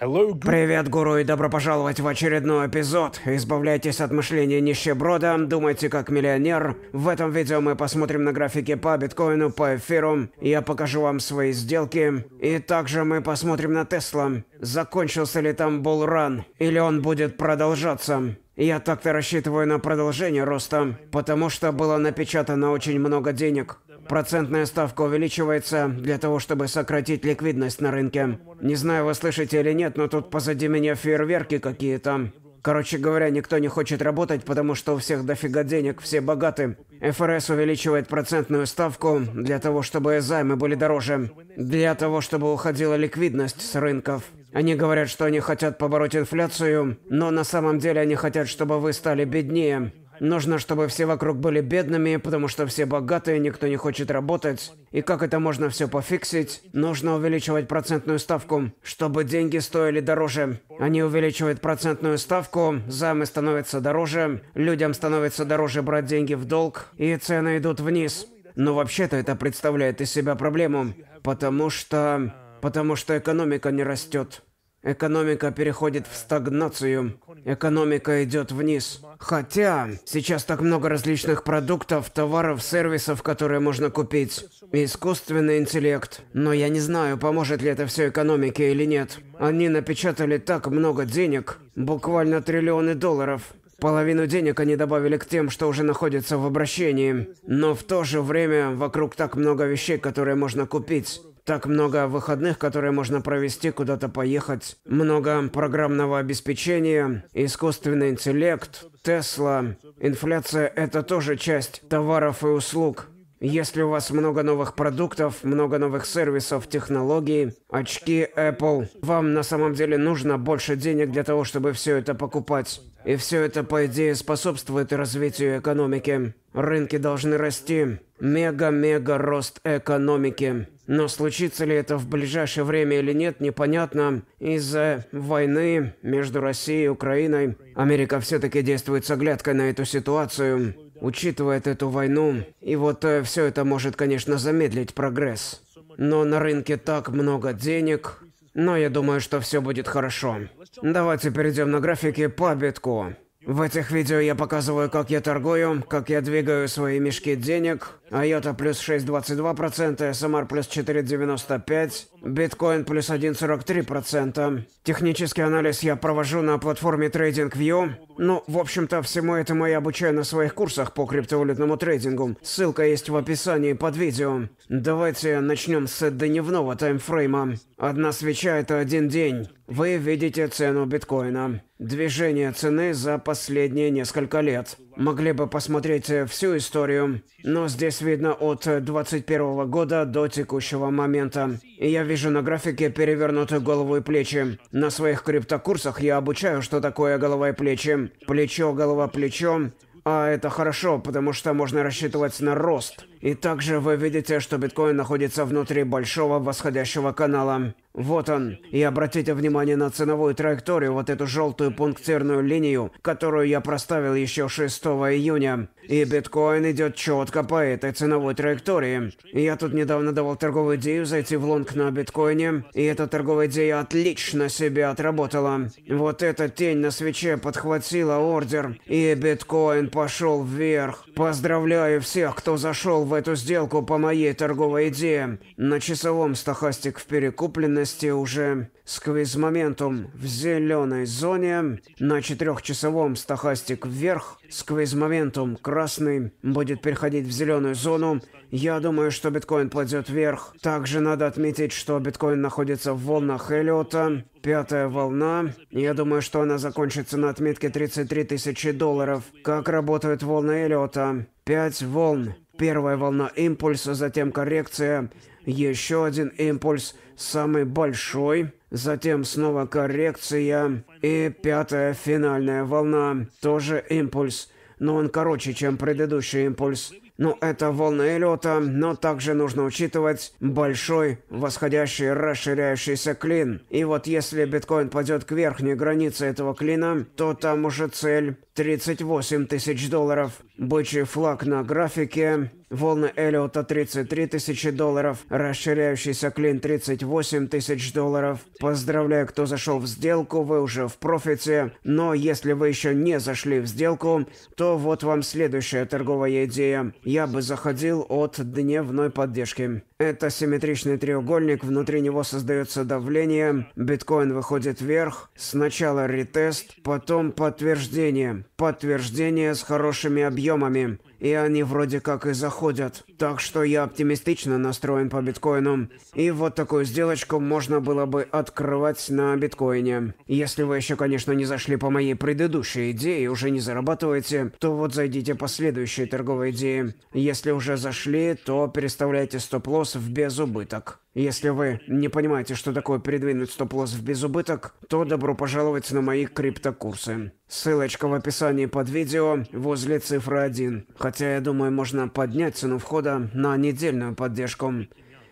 Привет, гуру, и добро пожаловать в очередной эпизод. Избавляйтесь от мышления нищеброда, думайте как миллионер. В этом видео мы посмотрим на графики по биткоину, по эфиру. Я покажу вам свои сделки. И также мы посмотрим на Тесла. Закончился ли там булран, или он будет продолжаться. Я так-то рассчитываю на продолжение роста, потому что было напечатано очень много денег. Процентная ставка увеличивается для того, чтобы сократить ликвидность на рынке. Не знаю, вы слышите или нет, но тут позади меня фейерверки какие-то. Короче говоря, никто не хочет работать, потому что у всех дофига денег, все богаты. ФРС увеличивает процентную ставку для того, чтобы займы были дороже. Для того, чтобы уходила ликвидность с рынков. Они говорят, что они хотят побороть инфляцию, но на самом деле они хотят, чтобы вы стали беднее. Нужно, чтобы все вокруг были бедными, потому что все богатые, никто не хочет работать. И как это можно все пофиксить? Нужно увеличивать процентную ставку, чтобы деньги стоили дороже. Они увеличивают процентную ставку, займы становятся дороже, людям становится дороже брать деньги в долг, и цены идут вниз. Но вообще-то это представляет из себя проблему, потому что... потому что экономика не растет. Экономика переходит в стагнацию. Экономика идет вниз. Хотя сейчас так много различных продуктов, товаров, сервисов, которые можно купить. Искусственный интеллект. Но я не знаю, поможет ли это все экономике или нет. Они напечатали так много денег, буквально триллионы долларов. Половину денег они добавили к тем, что уже находится в обращении. Но в то же время вокруг так много вещей, которые можно купить. Так много выходных, которые можно провести, куда-то поехать. Много программного обеспечения, искусственный интеллект, Тесла. Инфляция – это тоже часть товаров и услуг. Если у вас много новых продуктов, много новых сервисов, технологий, очки Apple, вам на самом деле нужно больше денег для того, чтобы все это покупать. И все это, по идее, способствует развитию экономики. Рынки должны расти. Мега-мега рост экономики. Но случится ли это в ближайшее время или нет, непонятно. Из-за войны между Россией и Украиной Америка все-таки действует с оглядкой на эту ситуацию. Учитывая эту войну, и вот э, все это может, конечно, замедлить прогресс. Но на рынке так много денег, но я думаю, что все будет хорошо. Давайте перейдем на графики по битку. В этих видео я показываю, как я торгую, как я двигаю свои мешки денег. Айота плюс 6,22%, SMR эм плюс 4,95%, биткоин плюс 1,43%. Технический анализ я провожу на платформе TradingView. Ну, в общем-то, всему этому я обучаю на своих курсах по криптовалютному трейдингу. Ссылка есть в описании под видео. Давайте начнем с дневного таймфрейма. Одна свеча – это один день. Вы видите цену биткоина. Движение цены за последние несколько лет. Могли бы посмотреть всю историю, но здесь видно от 21 года до текущего момента. И я вижу на графике перевернутую голову и плечи. На своих криптокурсах я обучаю, что такое голова и плечи. Плечо, голова, плечо. А это хорошо, потому что можно рассчитывать на рост – и также вы видите, что биткоин находится внутри большого восходящего канала. Вот он. И обратите внимание на ценовую траекторию, вот эту желтую пунктирную линию, которую я проставил еще 6 июня. И биткоин идет четко по этой ценовой траектории. Я тут недавно давал торговую идею зайти в лонг на биткоине, и эта торговая идея отлично себя отработала. Вот эта тень на свече подхватила ордер, и биткоин пошел вверх. Поздравляю всех, кто зашел в эту сделку по моей торговой идее на часовом стохастик в перекупленности уже с моментум в зеленой зоне, на четырехчасовом стохастик вверх, с моментум красный будет переходить в зеленую зону. Я думаю, что биткоин пойдет вверх. Также надо отметить, что биткоин находится в волнах Эллиота. Пятая волна. Я думаю, что она закончится на отметке 33 тысячи долларов. Как работают волны Эллиота? Пять волн. Первая волна импульса, затем коррекция, еще один импульс, самый большой, затем снова коррекция и пятая финальная волна, тоже импульс, но он короче, чем предыдущий импульс. Но ну, это волны лета, но также нужно учитывать большой восходящий расширяющийся клин. И вот если биткоин пойдет к верхней границе этого клина, то там уже цель 38 тысяч долларов. Бычий флаг на графике. Волны Эллиота 33 тысячи долларов. Расширяющийся клин 38 тысяч долларов. Поздравляю, кто зашел в сделку, вы уже в профите. Но если вы еще не зашли в сделку, то вот вам следующая торговая идея. Я бы заходил от дневной поддержки. Это симметричный треугольник, внутри него создается давление. Биткоин выходит вверх. Сначала ретест, потом подтверждение. Подтверждение с хорошими объемами и они вроде как и заходят. Так что я оптимистично настроен по биткоинам, И вот такую сделочку можно было бы открывать на биткоине. Если вы еще, конечно, не зашли по моей предыдущей идее и уже не зарабатываете, то вот зайдите по следующей торговой идее. Если уже зашли, то переставляйте стоп-лосс в безубыток. Если вы не понимаете, что такое передвинуть стоп-лосс в безубыток, то добро пожаловать на мои криптокурсы. Ссылочка в описании под видео возле цифры 1. Хотя Хотя, я думаю, можно поднять цену входа на недельную поддержку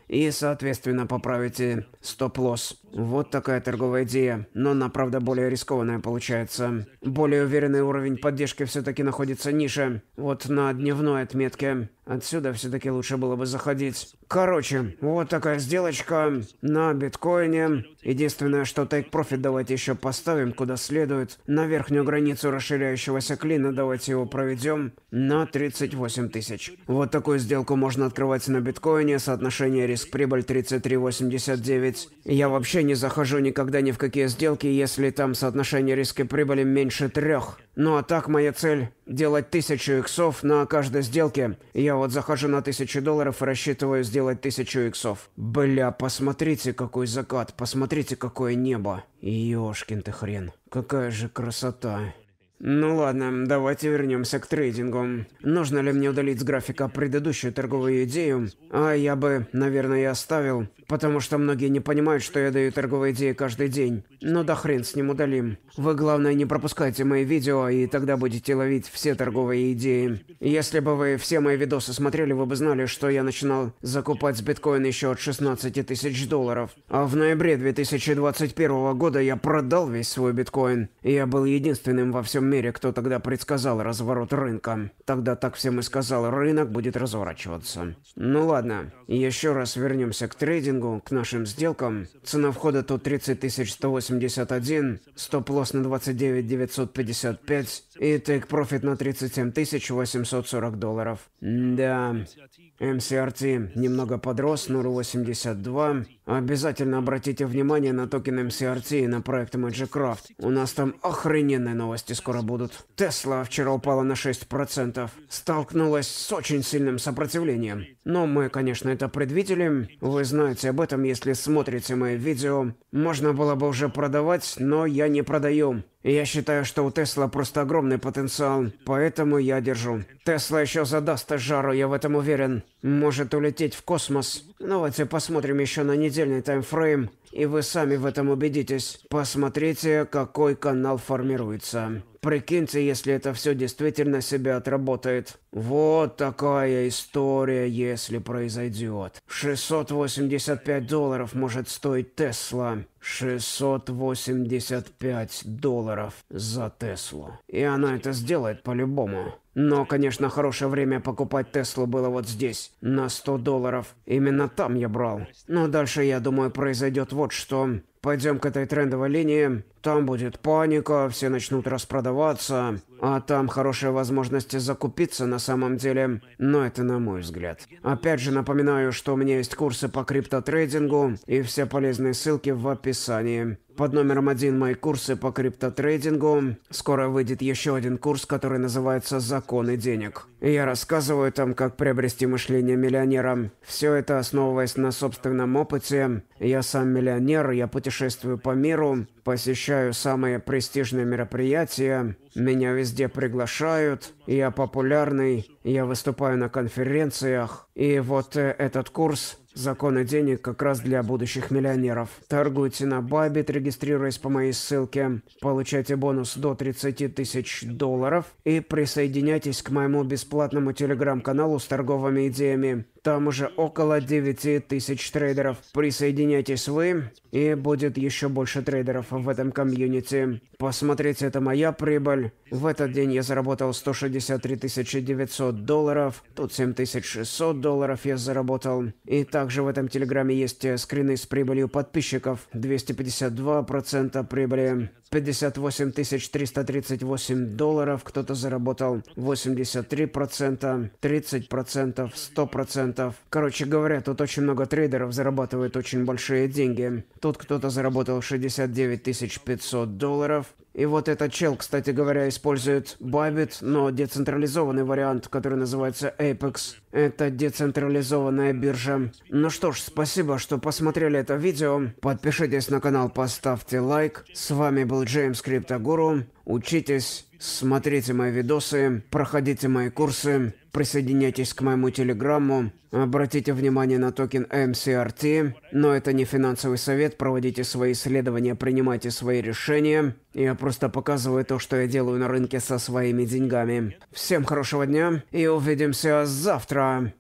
и, соответственно, поправить и стоп-лосс. Вот такая торговая идея, но она, правда, более рискованная получается. Более уверенный уровень поддержки все-таки находится ниже, вот на дневной отметке. Отсюда все-таки лучше было бы заходить. Короче, вот такая сделочка на биткоине. Единственное, что Take Profit давайте еще поставим куда следует. На верхнюю границу расширяющегося клина давайте его проведем на 38 тысяч. Вот такую сделку можно открывать на биткоине. Соотношение риск-прибыль 33,89. Я вообще не захожу никогда ни в какие сделки, если там соотношение риска и прибыли меньше трех. Ну а так моя цель – делать тысячу иксов на каждой сделке. Я вот захожу на тысячу долларов и рассчитываю сделать тысячу иксов. Бля, посмотрите, какой закат, посмотрите, какое небо. Ёшкин ты хрен. Какая же красота. Ну ладно, давайте вернемся к трейдингу. Нужно ли мне удалить с графика предыдущую торговую идею? А я бы, наверное, и оставил, потому что многие не понимают, что я даю торговые идеи каждый день. Но ну да хрен с ним удалим. Вы, главное, не пропускайте мои видео, и тогда будете ловить все торговые идеи. Если бы вы все мои видосы смотрели, вы бы знали, что я начинал закупать биткоин еще от 16 тысяч долларов. А в ноябре 2021 года я продал весь свой биткоин. Я был единственным во всем мере, кто тогда предсказал разворот рынка. Тогда так всем и сказал, рынок будет разворачиваться. Ну ладно, еще раз вернемся к трейдингу, к нашим сделкам. Цена входа тут 30 181, стоп-лосс на 29 955 и тейк-профит на 37 840 долларов. Да, MCRT немного подрос, 0,82. Обязательно обратите внимание на токен MCRT и на проект Magicraft. У нас там охрененные новости скоро будут. Тесла вчера упала на 6%. Столкнулась с очень сильным сопротивлением. Но мы, конечно, это предвидели. Вы знаете об этом, если смотрите мои видео. Можно было бы уже продавать, но я не продаю. Я считаю, что у Тесла просто огромный потенциал, поэтому я держу. Тесла еще задаст жару, я в этом уверен. Может улететь в космос. Давайте ну, посмотрим еще на недельный таймфрейм. И вы сами в этом убедитесь. Посмотрите, какой канал формируется. Прикиньте, если это все действительно себя отработает. Вот такая история, если произойдет. 685 долларов может стоить Тесла. 685 долларов за Теслу. И она это сделает по-любому. Но, конечно, хорошее время покупать Теслу было вот здесь, на 100 долларов. Именно там я брал. Но дальше, я думаю, произойдет вот что. Пойдем к этой трендовой линии. Там будет паника, все начнут распродаваться, а там хорошие возможности закупиться на самом деле, но это на мой взгляд. Опять же напоминаю, что у меня есть курсы по криптотрейдингу и все полезные ссылки в описании. Под номером один мои курсы по криптотрейдингу. Скоро выйдет еще один курс, который называется «Законы денег». Я рассказываю там, как приобрести мышление миллионера. Все это основываясь на собственном опыте. Я сам миллионер, я путешествую по миру, посещаю посещаю самые престижные мероприятия, меня везде приглашают, я популярный, я выступаю на конференциях, и вот э, этот курс «Законы денег» как раз для будущих миллионеров. Торгуйте на Бабит, регистрируясь по моей ссылке, получайте бонус до 30 тысяч долларов и присоединяйтесь к моему бесплатному телеграм-каналу с торговыми идеями там уже около 9 тысяч трейдеров. Присоединяйтесь вы, и будет еще больше трейдеров в этом комьюнити. Посмотрите, это моя прибыль. В этот день я заработал 163 900 долларов. Тут 7600 долларов я заработал. И также в этом телеграме есть э, скрины с прибылью подписчиков. 252% прибыли. 58 338 долларов кто-то заработал. 83%, 30%, 100% клиентов. Короче говоря, тут очень много трейдеров зарабатывают очень большие деньги. Тут кто-то заработал 69 500 долларов. И вот этот чел, кстати говоря, использует Bybit, но децентрализованный вариант, который называется Apex. Это децентрализованная биржа. Ну что ж, спасибо, что посмотрели это видео. Подпишитесь на канал, поставьте лайк. С вами был Джеймс Криптогуру. Учитесь Смотрите мои видосы, проходите мои курсы, присоединяйтесь к моему телеграмму, обратите внимание на токен MCRT, но это не финансовый совет, проводите свои исследования, принимайте свои решения. Я просто показываю то, что я делаю на рынке со своими деньгами. Всем хорошего дня и увидимся завтра.